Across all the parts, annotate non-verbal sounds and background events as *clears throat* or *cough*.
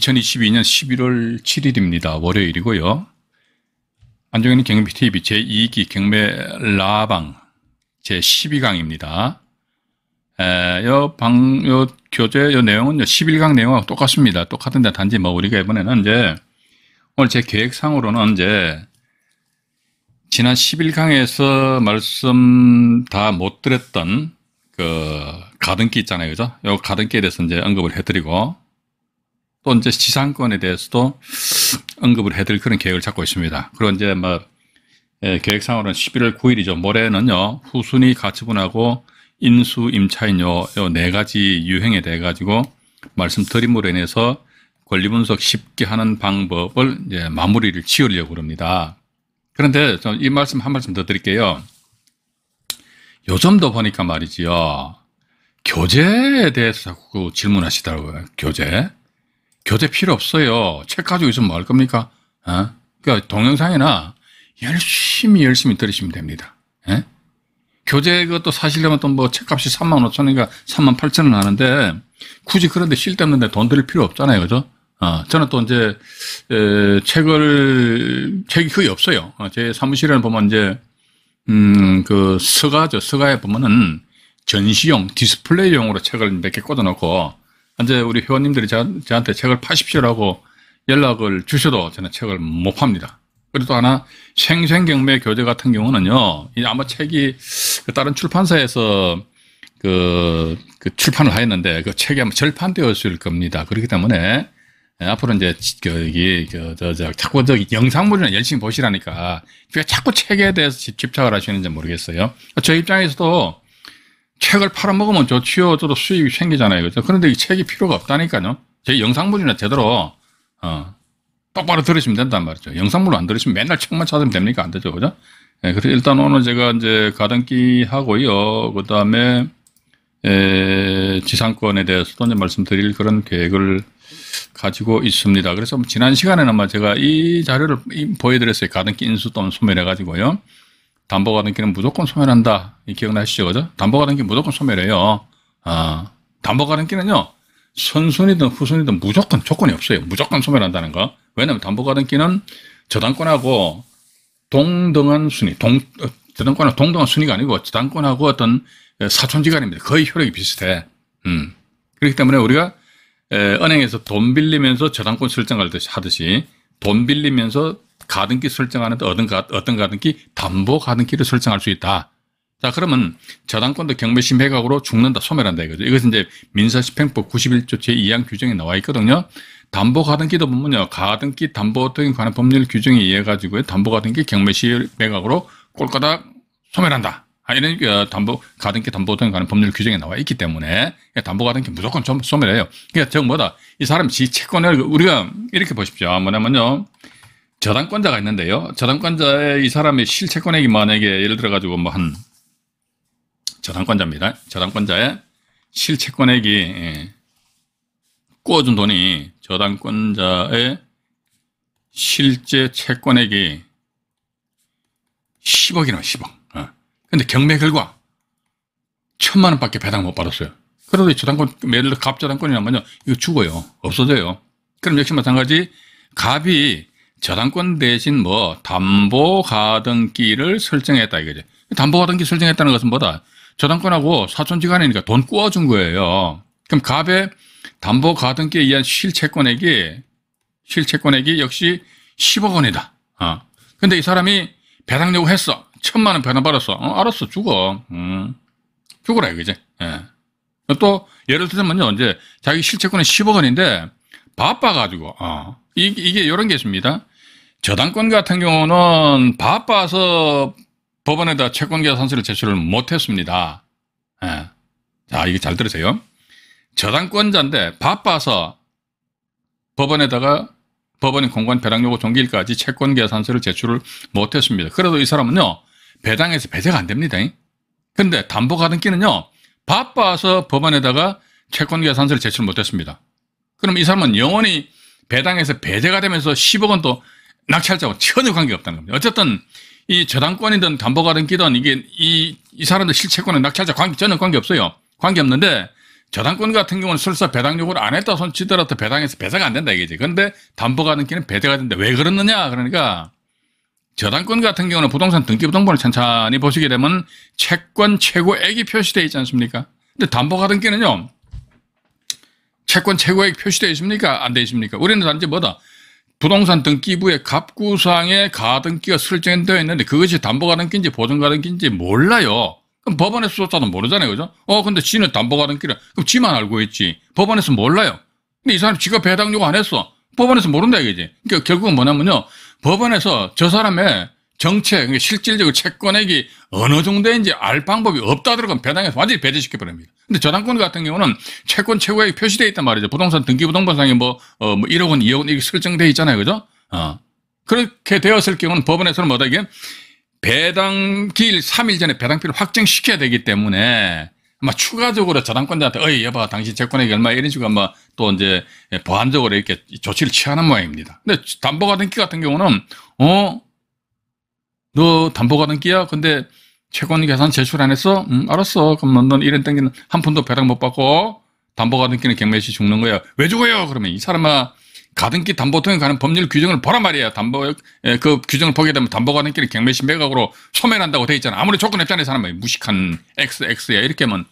2022년 11월 7일입니다. 월요일이고요. 안정현 경비 TV 제2기 경매 라방 제12강입니다. 에, 요 방, 요 교재, 요 내용은 요 11강 내용하고 똑같습니다. 똑같은데 단지 뭐 우리가 이번에는 이제 오늘 제 계획상으로는 이제 지난 11강에서 말씀 다 못 드렸던 그 가등기 있잖아요. 그죠? 요 가등기에 대해서 이제 언급을 해드리고 또 이제 지상권에 대해서도 언급을 해드릴 그런 계획을 잡고 있습니다. 그리고 이제 뭐 예, 계획상으로는 11월 9일이죠. 모레는요 후순위 가처분하고 인수 임차인요 요네 가지 유형에 대해 가지고 말씀드림으로 인해서 권리 분석 쉽게 하는 방법을 이제 마무리를 지으려고 합니다. 그런데 좀이 말씀 한 말씀 더 드릴게요. 요즘도 보니까 말이지요. 교재에 대해서 자꾸 질문하시더라고요. 교재. 교대 필요 없어요. 책 가지고 있으면 뭐 할 겁니까? 어? 그러니까 동영상이나 열심히 열심히 들으시면 됩니다. 예? 교재 그것도 사실려면 또 뭐 책값이 3만 5천 원인가까 3만 8천 원 하는데 굳이 그런데 쓸데없는데 돈 들일 필요 없잖아요. 그죠? 어, 저는 또 이제 에, 책을 책이 거의 없어요. 어, 제 사무실에 보면 이제 음, 그 서가죠. 서가에 보면은 전시용 디스플레이용으로 책을 몇 개 꽂아놓고 현재 우리 회원님들이 저한테 책을 파십시오라고 연락을 주셔도 저는 책을 못 팝니다. 그리고 또 하나 생생경매 교재 같은 경우는요. 아마 책이 그 다른 출판사에서 그, 그 출판을 하였는데 그 책이 아마 절판되었을 겁니다. 그렇기 때문에 예, 앞으로 이제 그, 이 그, 저, 저, 자꾸 저 영상물이나 열심히 보시라니까 왜 자꾸 책에 대해서 집착을 하시는지 모르겠어요. 저 입장에서도 책을 팔아먹으면 좋지요. 저도 수입이 생기잖아요. 그죠? 그런데 이 책이 필요가 없다니까요. 제 영상물이나 제대로, 어, 똑바로 들으시면 된단 말이죠. 영상물 안 들으시면 맨날 책만 찾으면 됩니까? 안 되죠. 그죠? 예, 그래서 일단 오늘 제가 이제 가등기 하고요. 그 다음에, 에, 예, 지상권에 대해서도 이제 말씀드릴 그런 계획을 가지고 있습니다. 그래서 지난 시간에는 아마 제가 이 자료를 보여드렸어요. 가등기 인수 또는 소멸해가지고요. 담보 가등기는 무조건 소멸한다. 기억나시죠? 그죠? 담보 가등기 무조건 소멸해요. 아, 담보 가등기는요. 선순위든 후순위든 무조건 조건이 없어요. 무조건 소멸한다는 거. 왜냐면 담보 가등기는 저당권하고 동등한 순위, 동, 어, 저당권하 동등한 순위가 아니고 저당권하고 어떤 사촌지간입니다. 거의 효력이 비슷해. 음. 그렇기 때문에 우리가 에, 은행에서 돈 빌리면서 저당권 설정을 하듯이 돈 빌리면서 가등기 설정하는데 어떤, 가, 어떤 가등기? 담보 가등기를 설정할 수 있다. 자, 그러면 저당권도 경매심 해각으로 죽는다, 소멸한다 이거죠. 이것은 이제 민사집행법 91조 제2항 규정에 나와 있거든요. 담보 가등기도 보면요. 가등기 담보 등에 관한 법률 규정에 의해 가지고 담보 가등기 경매시 매각으로 꼴까닥 소멸한다. 아, 이런 어, 담보 가등기 담보 등에 관한 법률 규정에 나와 있기 때문에 그러니까 담보 가등기 무조건 소멸해요. 그러니까 저 뭐다. 이 사람 지 채권을 우리가 이렇게 보십시오. 뭐냐면요. 저당권자가 있는데요. 저당권자의 이 사람의 실채권액이 만약에 예를 들어가지고 뭐 한 저당권자입니다. 저당권자의 실채권액이 예, 꾸어준 돈이 저당권자의 실제 채권액이 10억이나 10억. 어. 예. 근데 경매 결과 천만 원밖에 배당 못 받았어요. 그러면 저당권, 예를 들어 갑저당권이란 말이요. 이거 죽어요. 없어져요. 그럼 역시 마찬가지 갑이 저당권 대신 뭐 담보 가등기를 설정했다 이거죠. 담보 가등기 설정했다는 것은 뭐다? 저당권하고 사촌지간이니까 돈 꾸어준 거예요. 그럼 갑의 담보 가등기에 의한 실채권액이 실채권액이 역시 10억 원이다. 어. 근데 이 사람이 배당 요구했어. 천만 원 배당 받았어. 어, 알았어. 죽어. 음. 죽어라 이거지. 예. 또 예를 들면요. 이제 자기 실채권은 10억 원인데 바빠가지고 어. 이, 게 이런 게 있습니다. 저당권 같은 경우는 바빠서 법원에다 채권계좌 선를 제출을 못했습니다. 예. 자, 이게 잘 들으세요. 저당권자인데 바빠서 법원에다가 법원이 공관 배당 요구 종기일까지 채권 계산서를 제출을 못했습니다. 그래도 이 사람은요 배당에서 배제가 안 됩니다. 근데 담보 가등기는요 바빠서 법원에다가 채권 계산서를 제출 못했습니다. 그럼 이 사람은 영원히 배당에서 배제가 되면서 10억 원도 낙찰자와 전혀 관계없다는 겁니다. 어쨌든 이 저당권이든 담보가등기든 이게 이, 이 사람들 실체권은 낙찰자 관계 전혀 관계없어요. 관계없는데 저당권 같은 경우는 설사 배당 요구를 안 했다 손치더라도 배당해서 배상이 안 된다 이게지 그런데 담보가등기는 배제가 된다. 왜 그러느냐? 그러니까 저당권 같은 경우는 부동산 등기부등본을 천천히 보시게 되면 채권 최고액이 표시되어 있지 않습니까? 근데 담보가등기는요. 채권 최고액 표시되어 있습니까? 안 되어 있습니까? 우리는 단지 뭐다? 부동산 등기부에 갑구상에 가등기가 설정되어 있는데 그것이 담보가등기인지 보증가등기인지 몰라요. 그럼 법원에서 조사도 모르잖아요. 그죠? 어, 근데 지는 담보가등기를 그럼 지만 알고 있지. 법원에서 몰라요. 근데 이 사람 지가 배당 요구 안 했어. 법원에서 모른다 이거지. 그러니까 결국은 뭐냐면요. 법원에서 저 사람의 정책, 그러니까 실질적으로 채권액이 어느 정도인지 알 방법이 없다 들어가면 배당에서 완전히 배제시켜 버립니다. 근데 저당권 같은 경우는 채권 최고액이 표시되어 있단 말이죠. 부동산 등기부동산상에 뭐, 어, 뭐 1억 원, 2억 원 이렇게 설정되어 있잖아요. 그죠? 어. 그렇게 되었을 경우는 법원에서는 뭐다 이게 배당기일 3일 전에 배당비를 확정시켜야 되기 때문에 아마 추가적으로 저당권자한테 어이 여봐 당신 채권액이 얼마 이런 식으로 아마 또 이제 보완적으로 이렇게 조치를 취하는 모양입니다. 근데 담보가 등기 같은 경우는 어너 담보가는 끼야? 근데 채권 계산 제출 안 했어? 음, 알았어. 그럼 넌 이런 땡기는 한 푼도 배당 못 받고 담보가는 끼는 경매시 죽는 거야. 왜 죽어요? 그러면 이 사람아 가등기 담보통에 가는 법률 규정을 보란 말이야. 담보 그 규정을 보게 되면 담보가등기는 경매시 매각으로 소멸한다고 돼 있잖아. 아무리 조건 없잖아, 이 사람은 무식한 XX야 이렇게 하면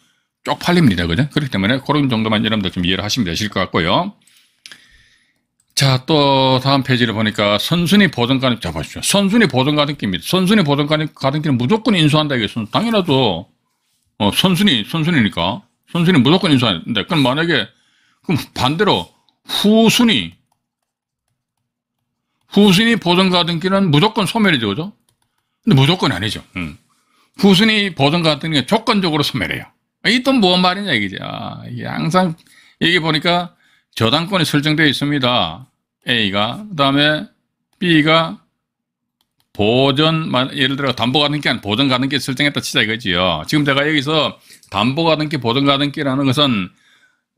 쪽팔립니다. 그죠? 그렇기 때문에 그런 정도만 여러분들 좀 이해를 하시면 되실 것 같고요. 자, 또 다음 페이지를 보니까 선순위 보정 가는 자 보십시오. 선순위 보정 가등기입니다. 선순위 보정 가등기는 무조건 인수한다 이겠 당연하죠. 어, 선순위 선순위니까 선순위 무조건 인수한다. 그럼 만약에 그럼 반대로 후순위 후순위 보정 가등기는 무조건 소멸이죠, 그죠? 근데 무조건 아니죠. 음. 후순위 보정 가등기는 조건적으로 소멸해요. 이또 무슨 말이냐 이게죠. 아, 이게 항상 여기 보니까 저당권이 설정되어 있습니다. A가. 그 다음에 B가 보전, 예를 들어 담보가등기한 보전가등기 설정했다 치자 이거지요. 지금 제가 여기서 담보가등기, 보전가등기라는 것은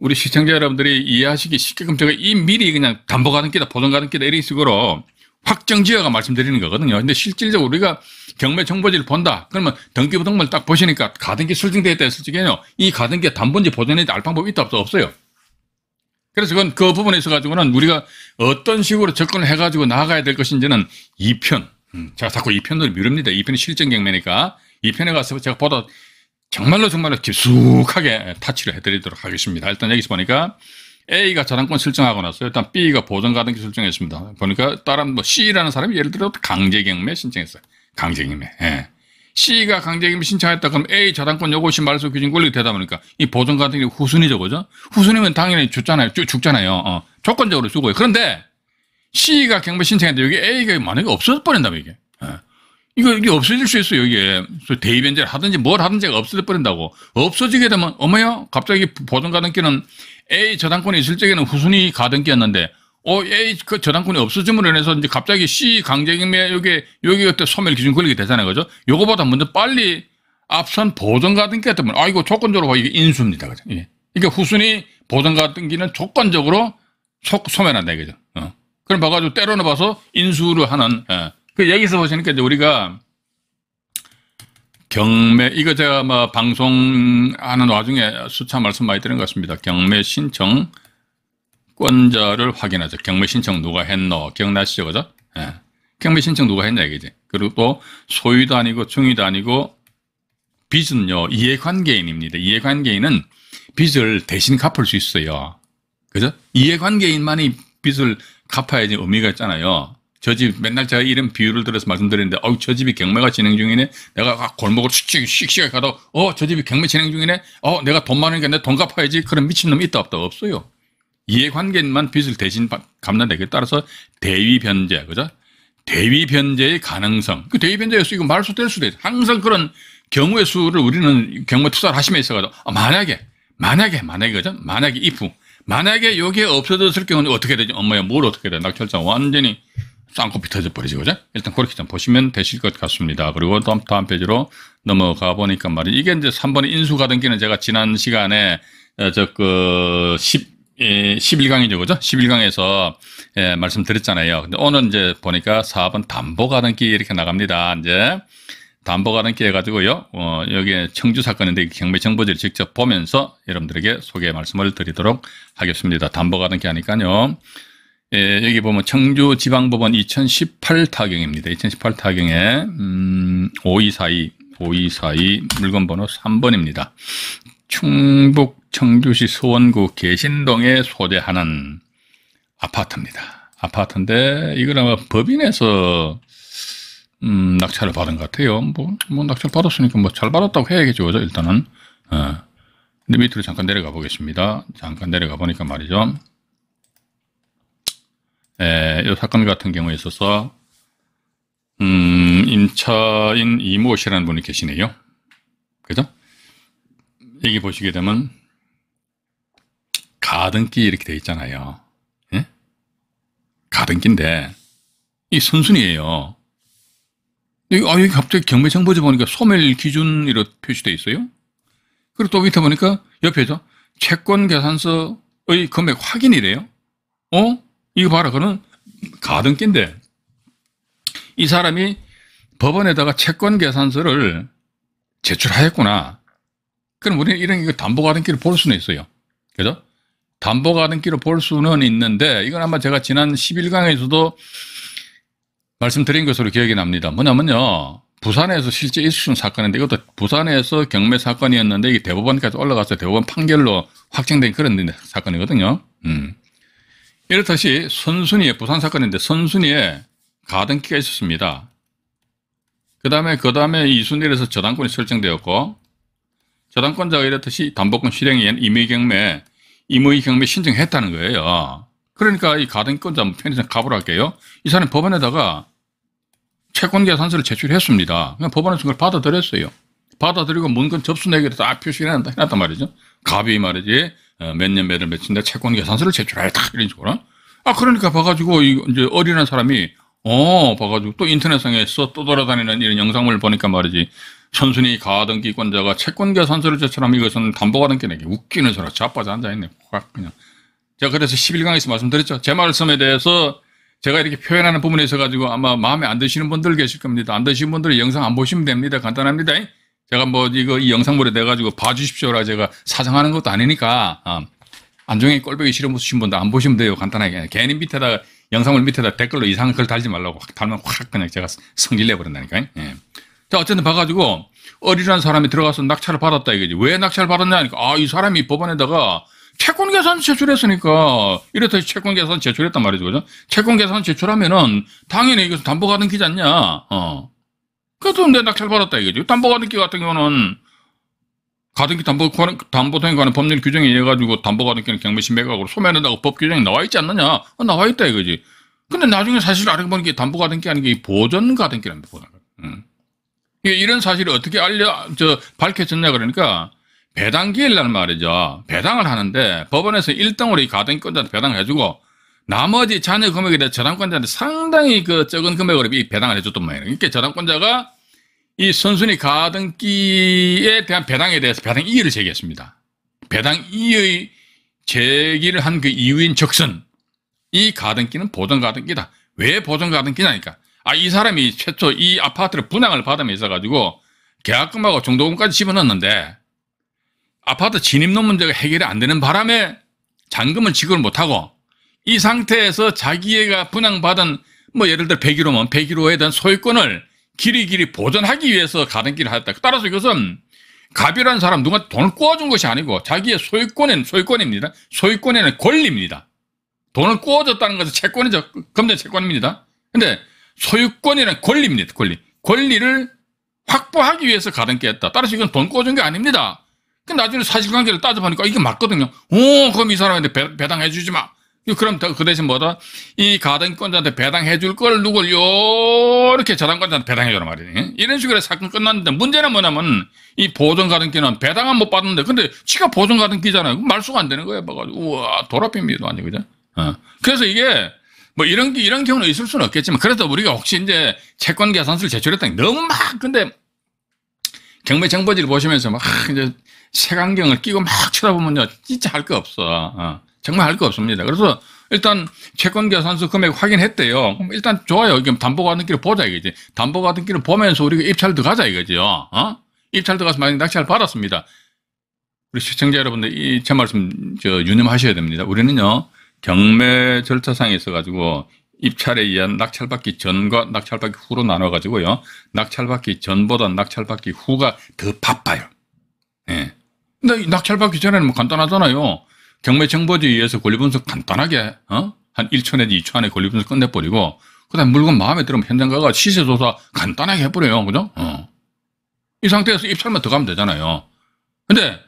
우리 시청자 여러분들이 이해하시기 쉽게끔 제가 이 미리 그냥 담보가등기다, 보전가등기다 이런 식으로 확정지어가 말씀드리는 거거든요. 근데 실질적으로 우리가 경매 정보지를 본다. 그러면 등기부등본을 딱 보시니까 가등기 설정되어 있다 했을 적에는요. 이 가등기가 담보인지 보전인지 알 방법이 있다 없 없어요. 그래서 그건 그 부분에 있어 가지고는 우리가 어떤 식으로 접근을 해 가지고 나아가야 될 것인지는 2편. 음, 제가 자꾸 2편으로 미룹니다. 2편이 실전 경매니까 2편에 가서 제가 보다 정말로 정말로 깊숙하게 타치를 해 드리도록 하겠습니다. 일단 여기서 보니까 A가 저당권 설정하고 나서 일단 B가 보전 가등기 설정했습니다. 보니까 다른 뭐 C라는 사람이 예를 들어 강제 경매 신청했어요. 강제 경매. 예. C가 강제임금 신청했다 그럼 A 저당권 요구시 말소 규정 권리 되다 보니까 이 보존 같은 게 후순위죠, 그죠? 후순위면 당연히 죽잖아요, 죽잖아요. 어. 조건적으로 죽어요 그런데 C가 경매 신청했는데 여기 A가 만약에 없어져 버린다면 이게. 어. 이거 이게 없어질 수 있어요, 여기에. 그 대입 변제를 하든지 뭘 하든지 없어져 버린다고. 없어지게 되면 어머요, 갑자기 보존 가등기는 A 저당권이 있을 적에는 후순위 가등기였는데 어, 에이, 예, 그 저당권이 없어짐으로 인해서 이제 갑자기 C 강제경매 여기 여기 그때 소멸 기준 걸리게 되잖아요, 그죠? 요거보다 먼저 빨리 앞선 보전 같은 게 때문에 아 이거 조건적으로 이게 인수입니다, 그죠? 예. 이게 후순위 보전 같은 기는 조건적으로 소, 소멸한다, 그죠? 어. 그럼 봐가지고 때로는 봐서 인수를 하는 예. 그 여기서 보시니까 이제 우리가 경매 이거 제가 뭐 방송하는 와중에 수차 말씀 많이 드린 것 같습니다. 경매 신청 채권자를 확인하죠. 경매 신청 누가 했노? 기억나시죠? 그죠? 예. 경매 신청 누가 했냐 이게지. 그리고 또 소유도 아니고 중위도 아니고 빚은요 이해관계인입니다. 이해관계인은 빚을 대신 갚을 수 있어요. 그죠? 이해관계인만이 빚을 갚아야지 의미가 있잖아요. 저 집 맨날 제가 이런 비유를 들어서 말씀드렸는데 어우 저 집이 경매가 진행 중이네 내가 골목을 씩씩 씩씩 가도 어저 집이 경매 진행 중이네 어 내가 돈 많으니까 내돈 갚아야지 그런 미친놈이 있다 없다 없어요 이해관계인만 빚을 대신 감당되기 따라서 대위변제, 그죠? 대위변제의 가능성. 그 대위변제의 수, 이거 말수 할될 수도 있어. 항상 그런 경우의 수를 우리는 경매 투자를 하시면 있어가지고, 아, 만약에, 만약에, 만약에, 그죠? 만약에, if. 만약에 요게 없어졌을 경우는 어떻게 되지? 엄마야, 뭘 어떻게 돼? 낙찰자 완전히 쌍코피 터져 버리지, 그죠? 일단 그렇게 좀 보시면 되실 것 같습니다. 그리고 다음, 다음 페이지로 넘어가 보니까 말이 이게 이제 3번의 인수가등기는 제가 지난 시간에 어, 저그 10, 11강이죠, 예, 그죠? 11강에서 예, 말씀드렸잖아요. 근데 오늘 이제 보니까 4번 담보 가는 길 이렇게 나갑니다. 이제 담보 가는 길 해가지고요. 어, 여기 청주 사건인데 경매 정보지를 직접 보면서 여러분들에게 소개 말씀을 드리도록 하겠습니다. 담보 가는 길 하니까요. 예, 여기 보면 청주 지방법원 2018 타경입니다. 2018 타경에 음, 5242 5242 물건 번호 3번입니다. 충북 청주시 소원구 계신동에 소재하는 아파트입니다. 아파트인데 이걸 아마 법인에서 음, 낙찰을 받은 것 같아요. 뭐, 뭐 낙찰 받았으니까 뭐 잘 받았다고 해야겠죠, 그죠? 일단은. 어. 근데 밑으로 잠깐 내려가 보겠습니다. 잠깐 내려가 보니까 말이죠. 에, 예, 이 사건 같은 경우에 있어서 음, 임차인 이모 씨라는 분이 계시네요. 그죠? 여기 보시게 되면 가등기 이렇게 돼 있잖아요. 예? 가등기인데 이 선순위예요. 아, 여기 갑자기 경매청보지 보니까 소멸 기준 이렇 게 표시돼 있어요. 그리고 또 밑에 보니까 옆에서 채권 계산서의 금액 확인이래요. 어? 이거 봐라. 그는 가등기인데 이 사람이 법원에다가 채권 계산서를 제출하였구나. 그럼 우리는 이런 이 담보 가등기를 볼 수는 있어요. 그죠? 담보 가등기를 볼 수는 있는데 이건 아마 제가 지난 11강에서도 말씀드린 것으로 기억이 납니다. 뭐냐면요. 부산에서 실제 있었던 사건인데 이것도 부산에서 경매 사건이었는데 이게 대법원까지 올라가서 대법원 판결로 확정된 그런 사건이거든요. 음. 이렇듯이 선순위에 부산 사건인데 선순위에 가등기가 있었습니다. 그 다음에 그 다음에 이순위에서 저당권이 설정되었고 저당권자 가 이랬듯이 담보권 실행에 임의경매, 임의경매 신청했다는 거예요. 그러니까 이 가등권자 편의가갑라 할게요. 이 사람이 법원에다가 채권계산서를 제출했습니다. 그냥 법원에서 그걸 받아들였어요. 받아들이고 문건 접수 내기로 다 표시를 해놨 해놨단 말이죠. 갑이 말이지 어, 몇년 매를 며칠 내 채권계산서를 제출하였다 이런 식으로. 아 그러니까 봐가지고 이제 어린한 사람이 어, 봐가지고 또 인터넷상에서 또 돌아다니는 이런 영상을 보니까 말이지. 천순이 가하등기권자가 채권계 선수를 제출하면 이것은 담보가등기내기 웃기는 소리 자빠져 앉아있네. 확 그냥. 제가 그래서 11강에서 말씀드렸죠. 제 말씀에 대해서 제가 이렇게 표현하는 부분에 있어가지고 아마 마음에 안 드시는 분들 계실 겁니다. 안 드시는 분들은 영상 안 보시면 됩니다. 간단합니다. 제가 뭐 이거 이 영상물에 대가지고 봐주십시오라 제가 사정하는 것도 아니니까 아, 안종에 꼴보기 싫어 보신 분들 안 보시면 돼요. 간단하게. 괜히 밑에다 가 영상을 밑에다 댓글로 이상한 글 달지 말라고 확 달면 확 그냥 제가 성질 내버린다니까. 예. 자, 어쨌든 봐가지고 어리라 사람이 들어가서 낙찰을 받았다 이거지. 왜 낙찰을 받았냐 하니까 아, 이 사람이 법원에다가 채권 계산 제출했으니까 이렇듯 채권 계산 제출했단 말이죠. 그죠? 채권 계산 제출하면은 당연히 이것은 담보가등기지 냐 어. 그래서 내 낙찰 받았다 이거지. 담보가등기 같은 경우는 가등기 담보, 담보등에 관한 법률 규정에 의해 가지고 담보 가등기는 경매시 매각으로 소매한다고 법규정이 나와 있지 않느냐? 아, 나와 있다 이거지. 근데 나중에 사실 알고 보는게 담보 가등기 아닌 게 보전 가등기랍니다. 보전. 음. 이런 사실을 어떻게 알려 저 밝혀졌냐 그러니까 배당기일날 말이죠. 배당을 하는데 법원에서 1등으로 이 가등기권자한테 배당을 해주고 나머지 잔여 금액에 대해 저당권자한테 상당히 그 적은 금액으로 이 배당을 해줬단말이에요 이렇게 그러니까 저당권자가 이 선순위 가등기에 대한 배당에 대해서 배당 이의를 제기했습니다. 배당 이의 제기를 한 그 이유인 적선 이 가등기는 보전 가등기다. 왜 보전 가등기냐니까. 아이 사람이 최초 이 아파트를 분양을 받으면 있어가지고 계약금하고 중도금까지 집어넣었는데 아파트 진입론 문제가 해결이 안 되는 바람에 잔금을 지급을 못하고 이 상태에서 자기가 분양받은 뭐 예를 들어 101호면 101호에 대한 소유권을 길이 길이 보존하기 위해서 가는 길을 하였다. 그 따라서 이것은 갑이라는 사람 누가 돈을 꿔준 것이 아니고 자기의 소유권은 소유권입니다. 소유권에는 권리입니다. 돈을 꾸어줬다는 것은 채권이죠. 검전 채권입니다. 근데 소유권이란 권리입니다. 권리. 권리를 확보하기 위해서 가등기했다. 따라서 이건 돈 꾸어준 게 아닙니다. 그 나중에 사실관계를 따져보니까 이게 맞거든요. 오, 그럼 이 사람한테 배, 배당해 주지 마. 그럼 그 대신 뭐다? 이가등권자한테 배당해 줄 걸 누굴 요렇게 저당권자한테 배당해 주란 말이니. 이런 식으로 사건 끝났는데 문제는 뭐냐면 이보존가등기는 배당은 못 받는데 근데 지가보존가등기잖아요 말수가 안 되는 거야. 막가지고 우와 돌아핍니도 아니 그죠? 어. 그래서 이게 뭐 이런 이런 경우는 있을 수는 없겠지만 그래도 우리가 혹시 이제 채권 계산서를 제출했다니 너무 막 근데 경매 정보지를 보시면서 막 이제 색안경을 끼고 막 쳐다보면요 진짜 할 거 없어. 어. 정말 할 거 없습니다. 그래서 일단 채권 계산서 금액 확인했대요. 일단 좋아요. 이게 담보 가등기를 보자 이거지. 담보 가등기를 보면서 우리가 입찰 들가자 이거지요. 어? 입찰 들가서 만약 낙찰 받았습니다. 우리 시청자 여러분들 이 제 말씀 저 유념하셔야 됩니다. 우리는요 경매 절차상에 있어가지고 입찰에 의한 낙찰받기 전과 낙찰받기 후로 나눠가지고요 낙찰받기 전보다 낙찰받기 후가 더 바빠요. 예. 근데 낙찰받기 전에는 뭐 간단하잖아요. 경매 정보지에 의해서 권리분석 간단하게 어? 한 1초 내지 2초 안에 권리분석 끝내버리고 그다음 물건 마음에 들으면 현장가가 시세 조사 간단하게 해버려요. 그죠? 어. 이 상태에서 입찰만 더 가면 되잖아요. 근데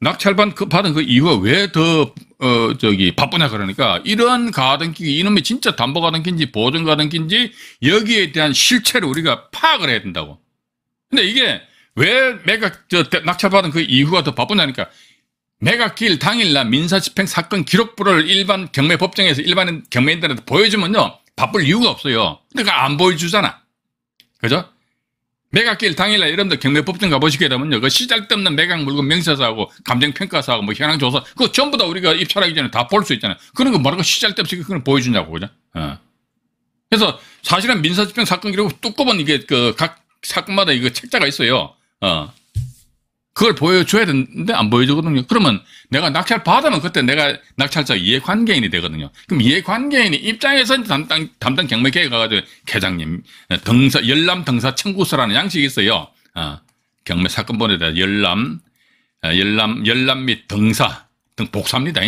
낙찰반 그 받은 그 이유가 왜더 어, 저기 바쁘냐 그러니까 이런 가등기 이놈이 진짜 담보 가등기인지 보증 가등기인지 여기에 대한 실체를 우리가 파악을 해야 된다고. 근데 이게 왜 매각 낙찰받은 그 이유가 더 바쁘냐니까 매각기일 당일날 민사집행 사건 기록부를 일반 경매법정에서 일반 경매인들한테 보여주면요. 바쁠 이유가 없어요. 그러니까 안 보여주잖아. 그죠? 매각길 당일날 여러분들 경매법정 가보시게 되면요. 그 시작없는 매각 물건 명세서하고 감정평가서하고 뭐 현황조사 그거 전부 다 우리가 입찰하기 전에 다 볼 수 있잖아요. 그런 거 뭐라고 시작없이 그걸 보여주냐고 그죠? 어. 그래서 사실은 민사집행 사건 기록 두꺼운 이게 그 각 사건마다 이거 책자가 있어요. 어. 그걸 보여줘야 되는데 안 보여주거든요. 그러면 내가 낙찰 받으면 그때 내가 낙찰자 이해관계인이 되거든요. 그럼 이해관계인이 입장에서 담당, 담당 경매계에 가가지고 계장님, 등사, 열람 등사 청구서라는 양식이 있어요. 어, 경매 사건번에 대한 열람, 어, 열람, 열람 및 등사, 등 복사입니다.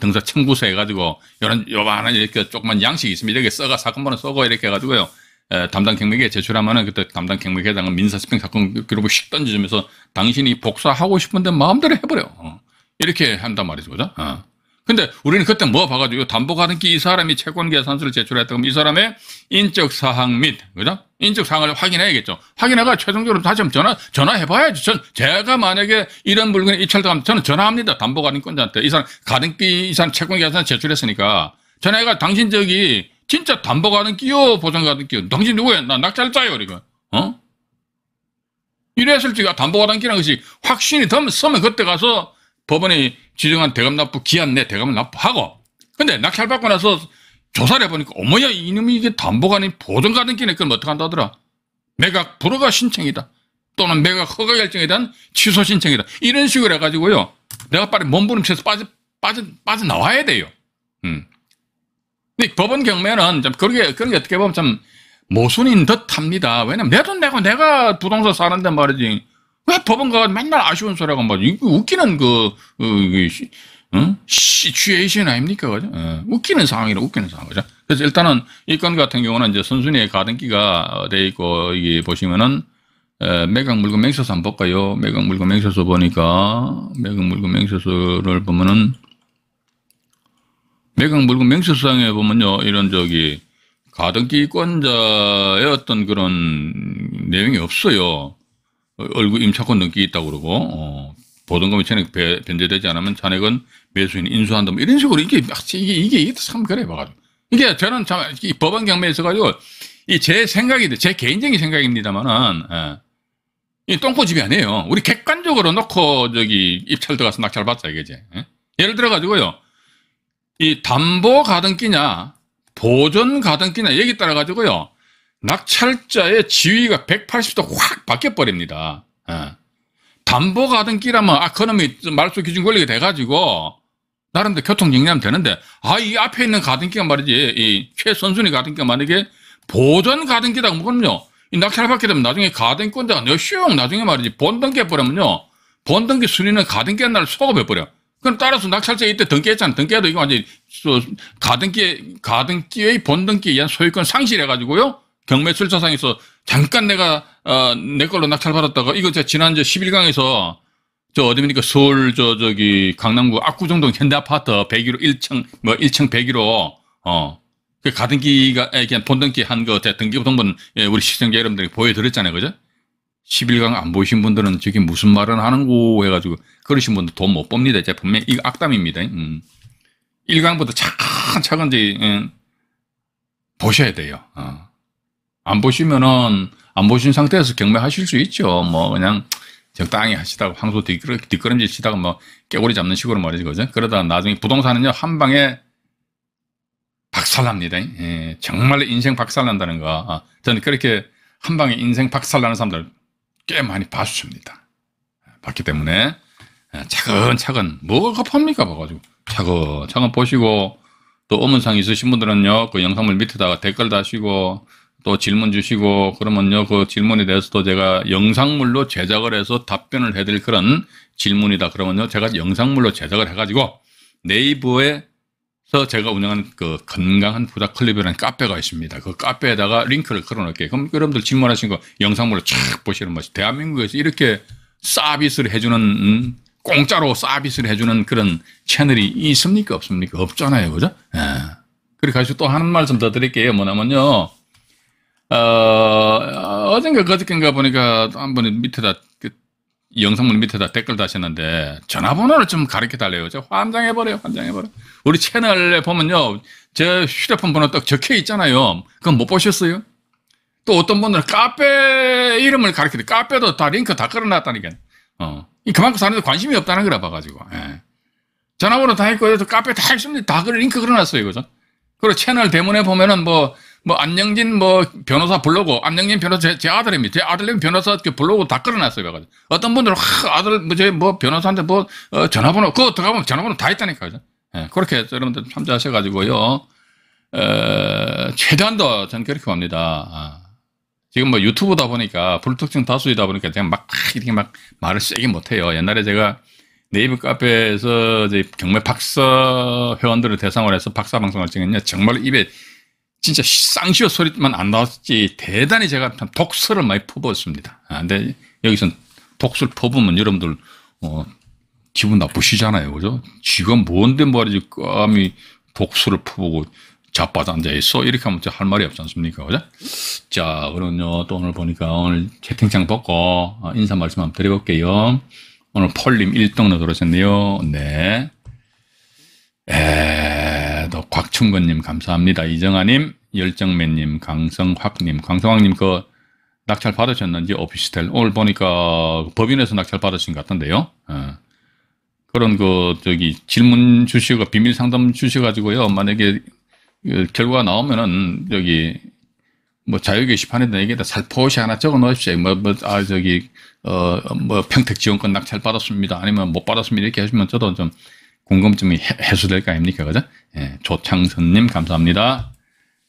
등사 청구서 해가지고, 요런, 요만한 이렇게 조그만 양식이 있습니다. 이렇게 써가 사건번호 써고 이렇게 해가지고요. 담당 경맥에 제출하면은 그때 담당 경맥에 해당 민사 집행 사건 기록을 씩 던지면서 당신이 복사하고 싶은데 마음대로 해버려. 어. 이렇게 한단 말이죠. 그죠? 어. 근데 우리는 그때 뭐 봐가지고 담보가는 끼이 사람이 채권 계산서를 제출했다면이 사람의 인적 사항 및 그죠? 인적 사항을 확인해야겠죠. 확인해가 최종적으로 다시 한번 전화 전화해봐야죠. 전 제가 만약에 이런 물건에 입찰당하면 저는 전화합니다. 담보가는 건자한테 이 사람 가등기 이 사람 채권 계산 제출했으니까 전화해가 당신 저기 진짜 담보 가는 끼요 보장 가는 끼요 당신 누구야 나 낙찰 짜요 그러어 이랬을 때가 담보 가는 끼는 것이 확신이 되면 면 그때 가서 법원이 지정한 대감 납부 기한 내 대감을 납부하고 근데 낙찰 받고 나서 조사를 해보니까 어머야 이놈이 이게 담보가 아 보증가 등끼네 그럼 어떡한다 하더라 매각 불허가 신청이다 또는 매각 허가 결정에 대한 취소 신청이다 이런 식으로 해가지고요 내가 빨리 몸부림쳐서 빠져 빠져 빠져나와야 돼요 음. 법원 경매는 좀 그게 그게 어떻게 보면 좀 모순인 듯합니다. 왜냐면 내돈 내고 내가 부동산 사는데 말이지 왜 법원 가 맨날 아쉬운 소리하고 막 웃기는 그, 그, 그 응? 시츄에이션 아닙니까? 그죠? 예. 웃기는 상황이라 웃기는 상황이죠. 그래서 일단은 이 건 같은 경우는 이제 선순위에 가등기가 돼 있고 이게 보시면은 예, 매각 물건 맹세서 안 볼까요? 매각 물건 맹세서 보니까 매각 물건 맹세서를 보면은 매각 물건 명세상에 보면요, 이런 저기 가등기권자의 어떤 그런 내용이 없어요. 얼굴 임차권 등기 있다고 그러고 어, 보증금이 전액 변제되지 않으면 잔액은 매수인 인수한다. 뭐 이런 식으로 이게 이게 이게, 이게 참 그래 봐가지고 이게 저는 참 이 법안 경매에 있어 가지고 이제 생각인데 제 개인적인 생각입니다만은. 예. 이 똥꼬집이 아니에요. 우리 객관적으로 놓고 저기 입찰 들어가서 낙찰 받자 이게지. 예? 예를 들어 가지고요. 이 담보 가등기냐 보존 가등기냐 여기 따라 가지고요 낙찰자의 지위가 180도 확 바뀌어 버립니다. 예. 담보 가등기라면 아 그놈이 말소 기준 권리가 돼가지고 나름대로 교통 정리하면 되는데 아 이 앞에 있는 가등기가 말이지 이 최선순위 가등기가 만약에 보존 가등기다 그러면요 이 낙찰 받게 되면 나중에 가등권자가 몇 시용 나중에 말이지 본등기 해버리면요 본등기 순위는 가등기 한날 소급해버려 그럼 따라서 낙찰자 이때 등기했잖아. 등기해도 이거 완전 가등기, 가등기의 본등기에 의한 소유권 상실해가지고요. 경매출자상에서 잠깐 내가, 어, 내 걸로 낙찰받았다가 이거 제가 지난주 11강에서 저 어디입니까? 서울, 저, 저기, 강남구 압구정동 현대 아파트 101호 1층, 뭐 1층 101호, 어, 그 가등기가, 에 그냥 본등기 한 거, 등기 부 등본, 예, 우리 시청자 여러분들이 보여드렸잖아요. 그죠? 11강 안 보신 분들은 저게 무슨 말을 하는고 해가지고 그러신 분들 돈 못봅니다제 분명히 이거 악담입니다. 음. 1강부터 차근차근 이제 음, 보셔야 돼요. 어. 안 보시면은 안 보신 상태에서 경매하실 수 있죠. 뭐 그냥 적당히 하시다가 황소 뒷걸음, 뒷걸음질 치다가 뭐 깨고리 잡는 식으로 말이죠. 그죠? 그러다가 나중에 부동산은요, 한 방에 박살납니다. 예, 정말 인생 박살난다는 거. 아, 저는 그렇게 한 방에 인생 박살나는 사람들 꽤 많이 봐주십니다. 봤기 때문에 예, 차근차근 뭐가 팝니까 봐가지고 차근차근 보시고 또 의문상 있으신 분들은요 그 영상물 밑에다가 댓글 다시고 또 질문 주시고 그러면요 그 질문에 대해서도 제가 영상물로 제작을 해서 답변을 해드릴 그런 질문이다 그러면요 제가 영상물로 제작을 해가지고 네이버에 그래서 제가 운영하는 그 건강한 부자 클립이라는 카페가 있습니다. 그 카페에다가 링크를 걸어놓을게요. 그럼 여러분들 질문하신 거 영상물로 쫙 보시는 맛이 대한민국에서 이렇게 서비스를 해주는 음, 공짜로 서비스를 해주는 그런 채널이 있습니까 없습니까? 없잖아요, 그죠? 예. 그리고 가지고 또하 말씀 더 드릴게요. 뭐냐면요. 어, 어젠가 그저께인가 보니까 한 번에 밑에다 그 영상물 밑에다 댓글 다시는데 전화번호를 좀 가르쳐 달래요. 저 환장해 버려요. 환장해 버려. 우리 채널에 보면요. 제 휴대폰 번호 딱 적혀 있잖아요. 그건 못 보셨어요? 또 어떤 분들은 카페 이름을 가르치는 카페도 다 링크 다 걸어놨다니까. 어. 그만큼 사람들 관심이 없다는 거라 봐가지고. 예. 전화번호 다 있고, 카페 다 있습니다. 다 그 링크 걸어놨어요. 그죠? 그리고 채널 대문에 보면은 뭐, 뭐 안영진 뭐 변호사 블로그, 안영진 변호사 제, 제 아들입니다. 제 아들님 변호사 블로그 다 끌어놨어요. 그래 어떤 분들은 하, 아들 뭐제뭐 뭐 변호사한테 뭐 어, 전화번호 그거 들어가면 전화번호 다 있다니까. 요 예, 그렇게 여러분들 참조하셔가지고요. 에, 최대한 더 저는 그렇게 봅니다. 아. 지금 뭐 유튜브다 보니까 불특정 다수이다 보니까 제가 막 이렇게 막 말을 세게 못해요. 옛날에 제가 네이버 카페에서 이제 경매 박사 회원들을 대상으로 해서 박사 방송을 찍었냐 정말 입에 진짜 쌍시오 소리만 안 나왔지 대단히 제가 독설을 많이 퍼부었습니다. 아, 근데 여기서 독설 퍼부면 여러분들 어, 기분 나쁘시잖아요. 그죠? 지금 뭔데 말이지 감히 독설을 퍼부고 자빠져 앉아있어? 이렇게 하면 할 말이 없지 않습니까? 그죠? 자, 그럼요. 또 오늘 보니까 오늘 채팅창 벗고 아, 인사 말씀 한번 드려볼게요. 오늘 펄님 1등으로 들어오셨네요. 네. 에... 그래도 곽충근님 감사합니다. 이정아님, 열정맨님, 강성확님 강성학님 그 낙찰 받으셨는지 오피스텔 오늘 보니까 법인에서 낙찰 받으신 것같은데요 어. 그런 그 저기 질문 주시고 비밀 상담 주셔가지고요. 만약에 그 결과 가 나오면은 여기 뭐 자유 게시판에다 얘기다 살포시 하나 적어 놓으십시오. 뭐, 뭐, 아, 저기, 어, 뭐 평택 지원권 낙찰 받았습니다. 아니면 못 받았습니다. 이렇게 하시면 저도 좀 궁금증이 해소될 거 아닙니까? 그죠? 예, 조창선님 감사합니다.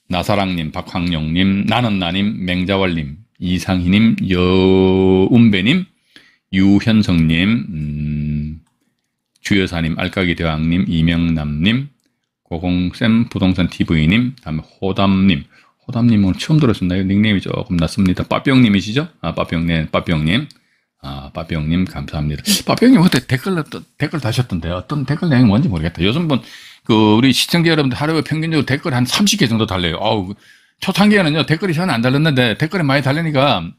나사랑님, 박황영님, 나는나님, 맹자월님, 이상희님, 여운배님, 유현성님, 음, 주여사님, 알까기 대왕님, 이명남님, 고공쌤 부동산 TV님, 다음에 호담님, 호담님 오늘 처음 들었습니다. 닉네임이 조금 낯습니다. 빠뿅님이시죠? 아, 빠뿅님, 빠뿅님. 아, 빠삐용님 감사합니다. 빠삐용님 그때 댓글 댓글 다셨던데 어떤 댓글 내용이 뭔지 모르겠다. 요즘 분그 뭐, 우리 시청자 여러분들 하루에 평균적으로 댓글 한 30개 정도 달래요. 아우 초창기에는요 댓글이 전안 달렸는데 댓글이 많이 달리니까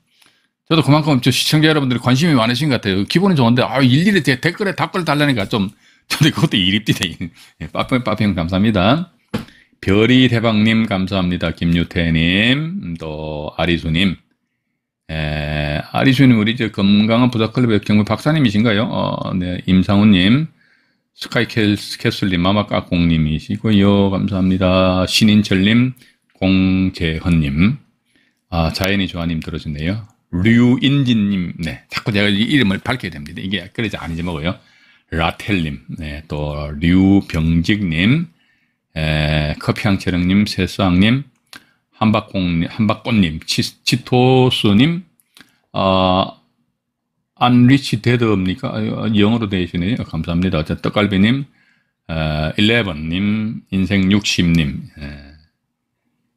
저도 그만큼 저 시청자 여러분들이 관심이 많으신 것 같아요. 기분은 좋은데 아 일일이 댓글에 답글 달라니까 좀 저도 그것도 일입디데 예, 빠삐용 빠삐용 감사합니다. 별이 대방님 감사합니다. 김유태님 또 아리수님 에... 아리수님 우리 이제 건강한 부자클럽의 경우 박사님이신가요? 어, 네, 임상훈님, 스카이캐슬님, 마마까공님이시고요. 감사합니다. 신인철님, 공재헌님, 아, 자연이 좋아님 들어주네요. 류인진님, 네, 자꾸 제가 이 이름을 밝혀야 됩니다. 이게 그래지 아닌지 먹어요. 라텔님, 네, 또 류병직님, 에, 커피향채령님, 새쌍님, 한박공, 님 한박꽃님, 치토수님, 안리치 어, 데드입니까? 영어로 되시네요. 감사합니다. 어 떡갈비님, 11님, 인생60님,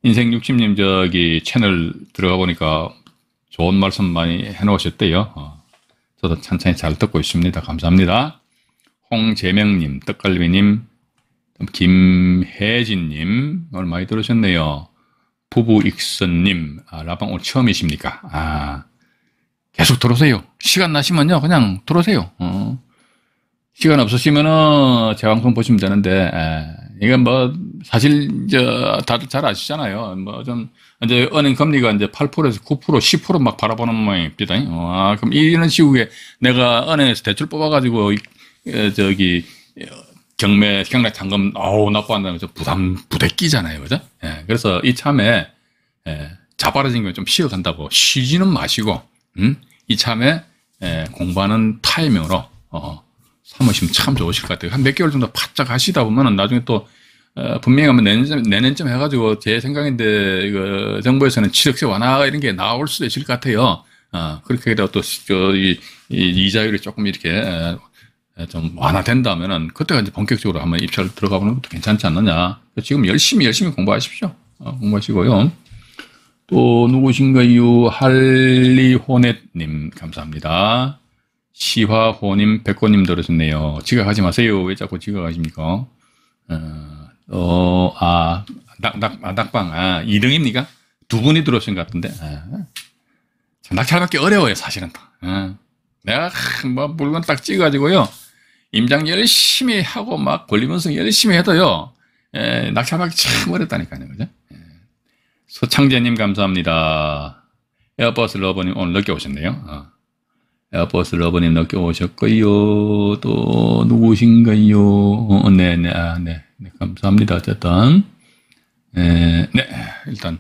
인생60님 저기 채널 들어가 보니까 좋은 말씀 많이 해놓으셨대요. 어, 저도 천천히 잘 듣고 있습니다. 감사합니다. 홍재명님, 떡갈비님, 김혜진님, 오늘 많이 들으셨네요. 부부익선님, 아, 라방 오늘 처음이십니까? 아, 계속 들어오세요. 시간 나시면요, 그냥 들어오세요. 어. 시간 없으시면은 제 방송 보시면 되는데 예. 이건 뭐 사실 이 다들 잘 아시잖아요. 뭐 좀 이제 은행 금리가 이제 8%에서 9% 10%막 바라보는 모양입니다. 어, 아, 그럼 이런 식으로 내가 은행에서 대출 뽑아가지고 저기 경매 경락 잔금 어우 납부한다면서 부담 부대끼잖아요, 그죠? 예. 그래서 이 참에 예, 자바라진 건좀 쉬어간다고 쉬지는 마시고 음? 이참에 예, 공부하는 타이밍으로 어, 삼으시면 참 좋으실 것 같아요. 한 몇 개월 정도 바짝 하시다 보면은 나중에 또 어, 분명히 하면 내년쯤, 내년쯤 해가지고 제 생각인데 이거 정부에서는 취득세 완화 이런 게 나올 수도 있을 것 같아요. 어, 그렇게 되고 또이 이자율이 조금 이렇게 에, 좀 완화된다면은 그때가 이제 본격적으로 한번 입찰 들어가 보는 것도 괜찮지 않느냐. 지금 열심히 열심히 공부하십시오. 어, 공부하시고요. 또 누구신가요? 할리호넷님 감사합니다. 시화호님, 백호님 들으셨네요. 지각하지 마세요. 왜 자꾸 지각하십니까? 어, 어 아, 낙, 낙, 아, 낙방. 아, 2등입니까? 두 분이 들어오신 것 같은데. 아. 낙찰받기 어려워요, 사실은. 아. 내가 뭐 물건 딱 찍어가지고요. 임장 열심히 하고 막 권리분석 열심히 해도요. 에, 낙찰받기 참 어렵다니까요. 그죠? 소창재님 감사합니다. 에어버스 러버님 오늘 늦게 오셨네요. 어. 에어버스 러버님 늦게 오셨고요. 또 누구신가요? 어, 네네, 네, 아, 네, 네, 감사합니다. 어쨌든 네, 네, 일단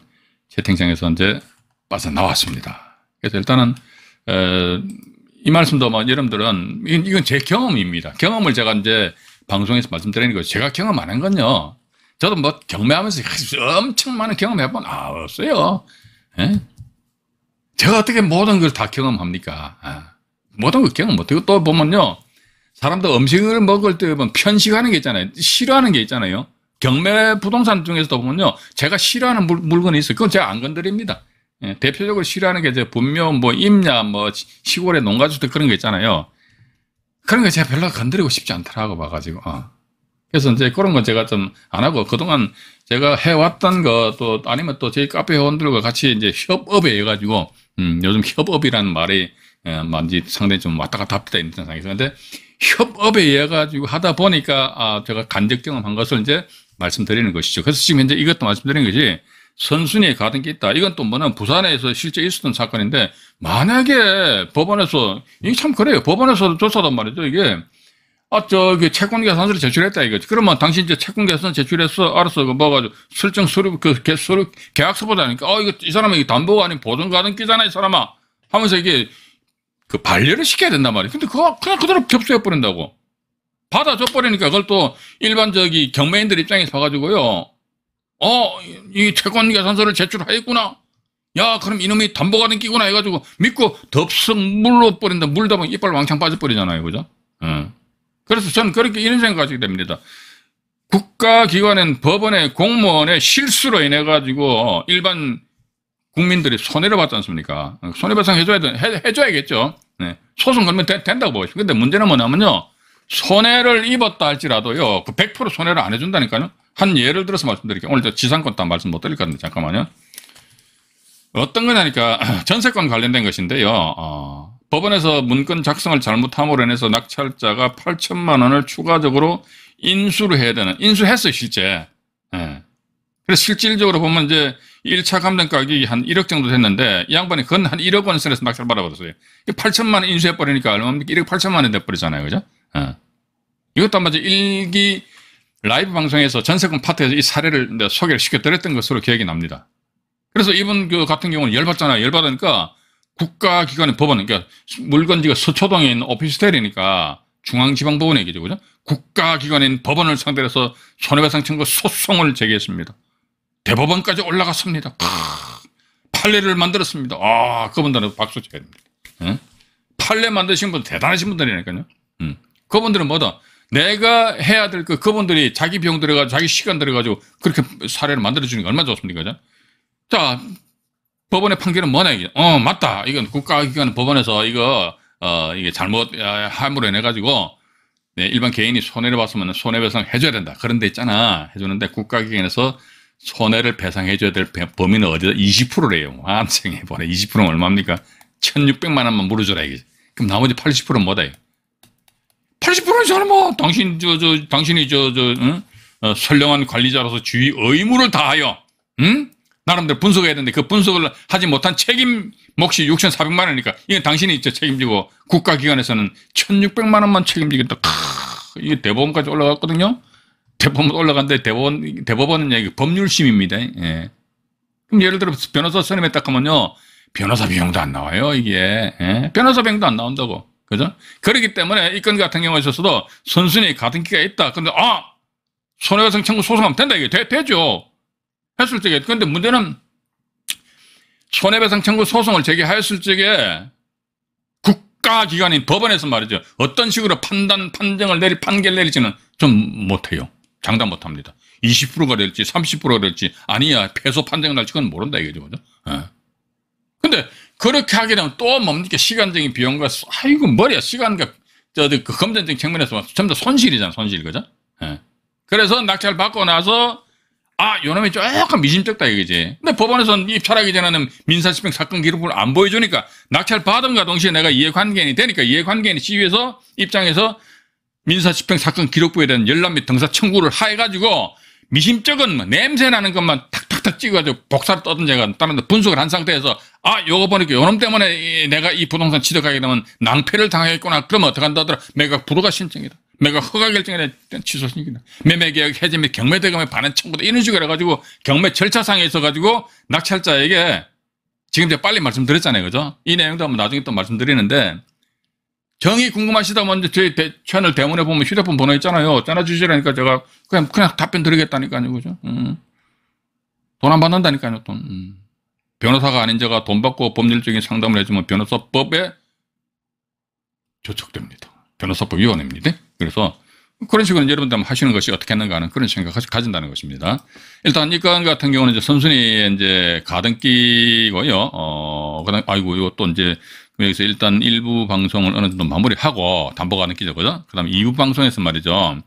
채팅창에서 이제 빠져나왔습니다. 그래서 일단은 에, 이 말씀도 막 뭐 여러분들은 이건, 제 경험입니다. 경험을 제가 이제 방송에서 말씀드리는 거 제가 경험 안한 건요. 저도 뭐 경매하면서 엄청 많은 경험해본 아 없어요. 에? 예? 제가 어떻게 모든 걸 다 경험합니까? 아, 모든 걸 경험 못해요. 또 보면요. 사람도 음식을 먹을 때 보면 편식하는 게 있잖아요. 싫어하는 게 있잖아요. 경매 부동산 중에서도 보면요. 제가 싫어하는 물, 건이 있어요. 그건 제가 안 건드립니다. 예, 대표적으로 싫어하는 게 분명 뭐 임야, 뭐 시골의 농가주택 그런 거 있잖아요. 그런 거 제가 별로 건드리고 싶지 않더라고 봐가지고. 어. 그래서 이제 그런 건 제가 좀 안 하고 그동안 제가 해왔던 것도 아니면 또 저희 카페 회원들과 같이 이제 협업에 의해가지고 음, 요즘 협업이라는 말이 만지 어, 상당히 좀 왔다 갔다 합니다 있는 상황에서 근데 협업에 의해가지고 하다 보니까 아, 제가 간접 경험한 것을 이제 말씀드리는 것이죠. 그래서 지금 현재 이것도 말씀드린 것이 선순위에 가던 게 있다. 이건 또 뭐냐면 부산에서 실제 있었던 사건인데 만약에 법원에서 이게 참 그래요. 법원에서 조사단 말이죠. 이게 아, 저기 채권 계산서를 제출했다 이거지. 그러면 당신 이제 채권 계산 서 제출했어. 알았어. 그 뭐가지고 설정 서류 그 개, 서류 계약서보다니까. 어, 이거 이 사람이 담보가 아닌 보증 가등끼잖아이 사람아. 하면서 이게 그 반려를 시켜야 된단 말이야. 근데 그거 그냥 그대로 접수해 버린다고. 받아줘 버리니까 그걸 또 일반 적인 경매인들 입장에서 봐가지고요. 어, 이 채권 계산서를 제출하였구나. 야, 그럼 이놈이 담보가 등끼구나 해가지고 믿고 덥석 물로 버린다. 물다 보면 이빨 왕창 빠져버리잖아요. 그죠? 응. 그래서 저는 그렇게 이런 생각이 됩니다. 국가기관은 법원의 공무원의 실수로 인해 가지고 일반 국민들이 손해를 봤지 않습니까? 손해배상 해줘야 해, 줘야겠죠 네. 소송 걸면 되, 된다고 보고 있습니 근데 문제는 뭐냐면요. 손해를 입었다 할지라도요. 100% 그 손해를 안 해준다니까요. 한 예를 들어서 말씀드릴게요. 오늘 저 지상권 딴 말씀 못 드릴 건데 잠깐만요. 어떤 거냐니까 *clears throat* 전세권 관련된 것인데요. 어, 법원에서 문건 작성을 잘못함으로 인해서 낙찰자가 8천만 원을 추가적으로 인수를 해야 되는 인수했어요 실제. 예. 그래서 실질적으로 보면 이제 1차 감정가격이 한 1억 정도 됐는데 이 양반이 그건 한 1억 원 선에서 낙찰 받아버렸어요. 8천만 원 인수해버리니까 얼마입니까? 1억 8천만 원이 돼버리잖아요. 그죠? 예. 이것도 아마 일기 라이브 방송에서 전세금 파트에서 이 사례를 소개를 시켜드렸던 것으로 기억이 납니다. 그래서 이분 그 같은 경우는 열받잖아요. 열받으니까 국가기관의 법원, 그러니까 물건지가 서초동에 있는 오피스텔이니까 중앙지방법원 얘기죠. 그죠? 국가기관인 법원을 상대로 해서 손해배상 청구 소송을 제기했습니다. 대법원까지 올라갔습니다. 파, 판례를 만들었습니다. 아, 그분들은 박수 쳐야 됩니다. 응? 판례 만드신 분 대단하신 분들이니까요. 응. 그분들은 뭐다? 내가 해야 될 그 그분들이 자기 비용 들어가 자기 시간 들어가지고 그렇게 사례를 만들어주니까 얼마나 좋습니까? 그죠? 자, 법원의 판결은 뭐냐? 어, 맞다. 이건 국가기관 법원에서 이거, 어, 이게 잘못함으로 아, 인해가지고, 네, 일반 개인이 손해를 봤으면 손해배상 해줘야 된다. 그런 데 있잖아. 해주는데 국가기관에서 손해를 배상해줘야 될 범위는 어디다? 20%래요. 암생해 보래. 20%는 얼마입니까? 1600만 원만 물어줘라. 이게. 그럼 나머지 80%는 뭐다? 이게. 80%는 저는 뭐, 당신, 저, 저, 당신이 저, 저, 응? 어, 선량한 관리자로서 주의 의무를 다하여, 응? 나름대로 분석해야 되는데 그 분석을 하지 못한 책임 몫이 6,400만 원이니까 이건 당신이 이제 책임지고 국가기관에서는 1,600만 원만 책임지겠다. 크, 이게 대법원까지 올라갔거든요. 대법원 올라갔는데 대법원, 대법원은 여기 법률심입니다. 예. 그럼 예를 들어 변호사 선임에딱 하면요. 변호사 비용도 안 나와요, 이게. 예? 변호사 비용도 안 나온다고. 그죠? 그렇기 때문에 이 건 같은 경우에 있어서도 선순위 가등 기가 있다. 근데, 아! 손해배상 청구 소송하면 된다. 이게 되, 되죠. 했을 적에 그런데 문제는 손해배상 청구 소송을 제기하였을 적에 국가기관인 법원에서 말이죠. 어떤 식으로 판단, 판정을 내리, 판결 내릴지는 좀 못해요. 장담 못합니다. 20%가 될지 30%가 될지 아니야 패소 판정을 날지 그건 모른다 이거죠. 그죠? 예. 근데 그렇게 하게 되면 또 뭡니까 시간적인 비용과 아이고 머리야 시간과 저, 저, 그 검전적 측면에서 전부 다 손실이잖아 손실 그죠? 예. 그래서 낙찰 받고 나서 아, 요놈이 약간 미심쩍다 이거지. 근데 법원에서는 입찰하기 전에는 민사집행 사건 기록을 안 보여주니까 낙찰 받은가 동시에 내가 이해관계인이 되니까 이해관계인이 시위에서 입장에서 민사집행 사건 기록부에 대한 열람 및 등사 청구를 해가지고 미심쩍은 뭐 냄새 나는 것만 탁탁탁 찍어가지고 복사를 떠든 제가 다른 데 분석을 한 상태에서 아, 요거 보니까 요놈 때문에 내가 이 부동산 취득하게 되면 낭패를 당하겠구나. 그러면 어떡한다 하더라. 매각 불허가 신청이다. 내가 허가 결정에 대한 취소 신기나 매매 계약 해제 및 경매 대금에 반환 청구다 이런 식으로 해가지고 경매 절차상에 있어가지고 낙찰자에게 지금 제가 빨리 말씀드렸잖아요, 그죠? 이 내용도 한번 나중에 또 말씀드리는데 정이 궁금하시다면 저희 대, 채널 대문에 보면 휴대폰 번호 있잖아요. 전화 주시라니까 제가 그냥 그냥 답변 드리겠다니까요, 그죠? 음. 돈안 받는다니까요, 돈. 음. 변호사가 아닌 제가 돈 받고 법률적인 상담을 해주면 변호사법에 저촉됩니다. 변호사법 위원입니다. 그래서 그런 식으로 여러분들 하시는 것이 어떻게 하는가 하는 그런 생각을 가진다는 것입니다. 일단 이건 같은 경우는 이제 선순위 이제 가등기고요. 어, 그다음 아이고 이것도 이제 여기서 일단 일부 방송을 어느 정도 마무리하고 담보 가등기죠거죠 그다음 2부 방송에서 말이죠.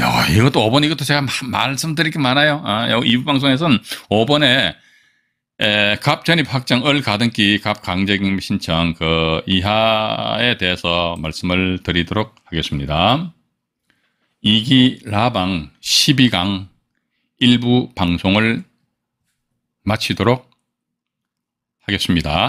야, 이것도 5번 이것도 제가 마, 말씀드릴 게 많아요. 아, 2부 방송에서는 5번에 에, 갑전입 확정을 가등기 갑강제금 신청 그 이하에 대해서 말씀을 드리도록 하겠습니다. 2기 라방 12강 일부 방송을 마치도록 하겠습니다.